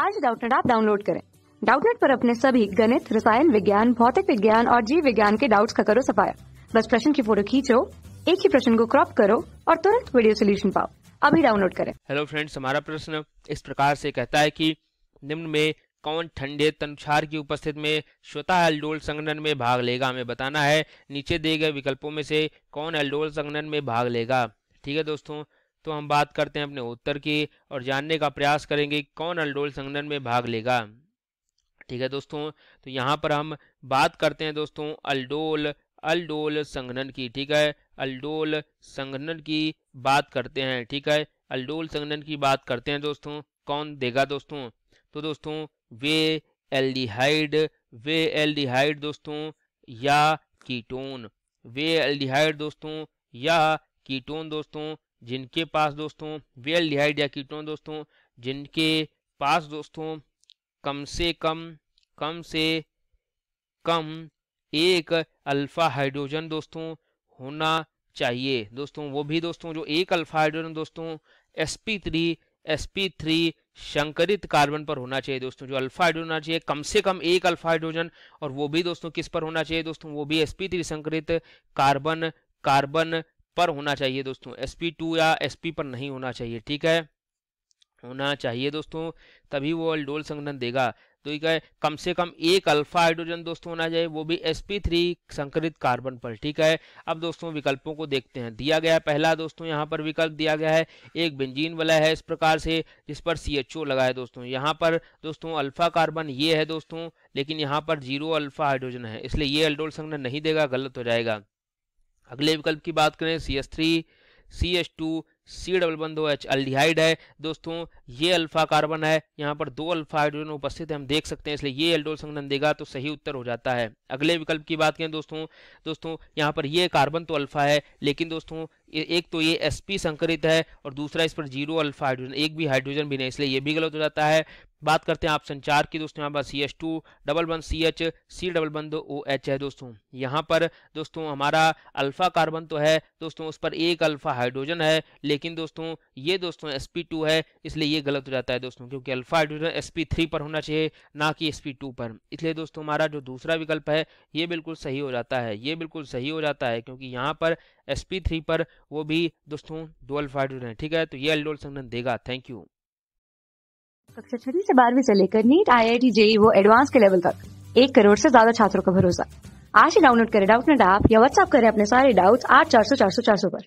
आज डाउटनेट आप डाउनलोड करें डाउटनेट पर अपने सभी गणित रसायन विज्ञान भौतिक विज्ञान और जीव विज्ञान के डाउट्स का करो सफाया बस प्रश्न की फोटो खींचो एक ही प्रश्न को क्रॉप करो और तुरंत वीडियो सोल्यूशन पाओ अभी डाउनलोड करें हेलो फ्रेंड्स हमारा प्रश्न इस प्रकार से कहता है कि निम्न में कौन ठंडे तनुक्षार की उपस्थित में स्वतः एल्डोल संगठन में भाग लेगा हमें बताना है नीचे दिए गए विकल्पों में से कौन एल्डोल संगठन में भाग लेगा ठीक है दोस्तों तो हम बात करते हैं अपने उत्तर की और जानने का प्रयास करेंगे कौन अल्डोल संगठन में भाग लेगा ठीक है दोस्तों तो यहाँ पर हम बात करते हैं दोस्तों अल्डोल अल्डोल संगठन की ठीक है अल्डोल संगठन की बात करते हैं ठीक है अल्डोल संगठन की बात करते हैं दोस्तों कौन देगा दोस्तों तो दोस्तों वे एल्डिहाइड वे एल्डिहाइड दोस्तों या कीटोन वे एल्डिहाइड दोस्तों या कीटोन दोस्तों जिनके पास दोस्तों वेल डिहाइड या कीटोन दोस्तों जिनके पास दोस्तों कम से कम कम से कम एक अल्फा हाइड्रोजन दोस्तों होना चाहिए दोस्तों वो भी दोस्तों जो एक अल्फा हाइड्रोजन दोस्तों sp3 sp3 संकरित कार्बन पर होना चाहिए दोस्तों जो अल्फा हाइड्रोजन होना चाहिए कम से कम एक अल्फा हाइड्रोजन और वो भी दोस्तों किस पर होना चाहिए दोस्तों वो भी sp3 संकरित कार्बन कार्बन पर होना चाहिए दोस्तों एस पी टू या एस पी पर नहीं होना चाहिए ठीक है होना चाहिए दोस्तों तभी वो अल्डोल संगठन देगा तो ये कम से कम एक अल्फा हाइड्रोजन दोस्तों होना चाहिए वो भी sp3 संकरित कार्बन पर ठीक है अब दोस्तों विकल्पों को देखते हैं दिया गया पहला दोस्तों यहाँ पर विकल्प दिया गया है एक बेंजीन वाला है इस प्रकार से जिस पर सी एच ओ लगा है दोस्तों यहाँ पर दोस्तों अल्फा कार्बन ये है दोस्तों लेकिन यहाँ पर जीरो अल्फा हाइड्रोजन है इसलिए ये अल्डोल संगठन नहीं देगा गलत हो जाएगा अगले विकल्प की बात करें C S three C H two C double one दो एच अल्डिहाइड है दोस्तों ये अल्फा कार्बन है यहाँ पर दो अल्फा हाइड्रोजन उपस्थित है हम देख सकते हैं इसलिए ये एल्डोल संघन देगा तो सही उत्तर हो जाता है अगले विकल्प की बात करें दोस्तों दोस्तों यहाँ पर ये कार्बन तो अल्फा है लेकिन दोस्तों एक तो ये एस पी संकरित है और दूसरा इस पर जीरो अल्फा हाइड्रोजन एक भी हाइड्रोजन भी नहीं इसलिए ये भी गलत हो जाता है बात करते हैं आप संचार की दोस्तों यहाँ पर C H two double one C H C double one दो ओ एच है दोस्तों यहाँ पर दोस्तों हमारा अल्फा कार्बन तो है दोस्तों उस पर एक अल्फा हाइड्रोजन है लेकिन दोस्तों ये दोस्तों एस पी टू है इसलिए ये गलत हो जाता है दोस्तों क्योंकि alpha hydrogen S P three पर होना चाहिए ना कि एस पी टू पर इसलिए दोस्तों हमारा जो दूसरा विकल्प है ये बिल्कुल सही हो जाता है ये बिल्कुल सही हो जाता है क्योंकि यहाँ पर एस पी थ्री पर वो भी दोस्तों डोल फाइड है ठीक है तो ये एल्डोल संगठन देगा थैंक यू कक्षा छठी से बारहवीं से लेकर NEET I I T JEE वो एडवांस के लेवल तक एक करोड़ से ज्यादा छात्रों का भरोसा आज ही डाउनलोड करें डाउट नेट ऐप या व्हाट्सएप करें अपने सारे डाउट्स आठ चार सौ चार सौ चार सौ पर